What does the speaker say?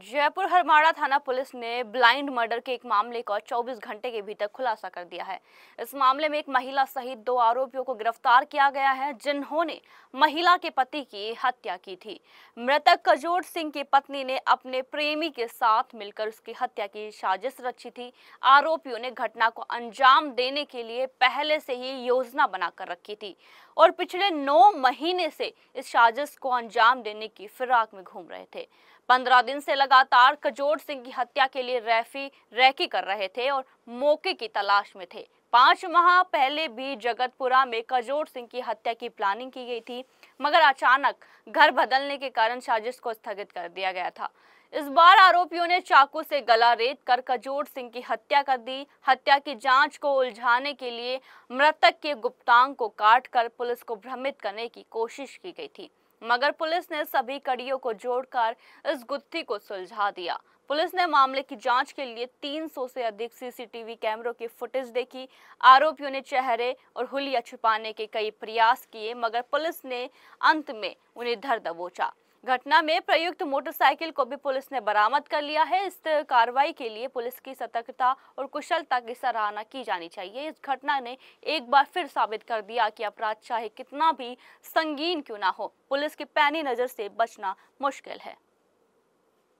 जयपुर हरमाड़ा थाना पुलिस ने blind murder के एक मामले का 24 घंटे के भीतर खुलासा कर दिया है इस मामले में एक महिला सहित दो आरोपियों को गिरफ्तार किया गया है जिन्होंने महिला के पति की हत्या की थी मृतक कजोर सिंह की पत्नी ने अपने प्रेमी के साथ मिलकर उसकी हत्या की साजिश रची थी आरोपियों ने घटना को अंजाम देने के लिए पहले से ही योजना बनाकर रखी थी और पिछले नौ महीने से इस साजिश को अंजाम देने की फिराक में घूम रहे थे पंद्रह दिन से लगा लगातार कजोर सिंह की हत्या के लिए रैफी रैकी कर रहे थे और मौके की तलाश में थे पांच माह पहले भी जगतपुरा में कजोर सिंह की हत्या की प्लानिंग की गई थी मगर अचानक घर बदलने के कारण साजिश को स्थगित कर दिया गया था इस बार आरोपियों ने चाकू से गला रेत कर कजोर सिंह की हत्या कर दी हत्या की जांच को उलझाने के लिए मृतक के गुप्तांग को काट कर पुलिस को भ्रमित करने की कोशिश की गई थी मगर पुलिस ने सभी कड़ियों को जोड़कर इस गुत्थी को सुलझा दिया पुलिस ने मामले की जांच के लिए 300 से अधिक सीसीटीवी कैमरों की फुटेज देखी आरोपियों ने चेहरे और हुलिया छुपाने के कई प्रयास किए मगर पुलिस ने अंत में उन्हें धर दबोचा घटना में प्रयुक्त मोटरसाइकिल को भी पुलिस ने बरामद कर लिया है इस कार्रवाई के लिए पुलिस की सतर्कता और कुशलता की सराहना की जानी चाहिए इस घटना ने एक बार फिर साबित कर दिया कि अपराध चाहे कितना भी संगीन क्यों ना हो पुलिस की पैनी नजर से बचना मुश्किल है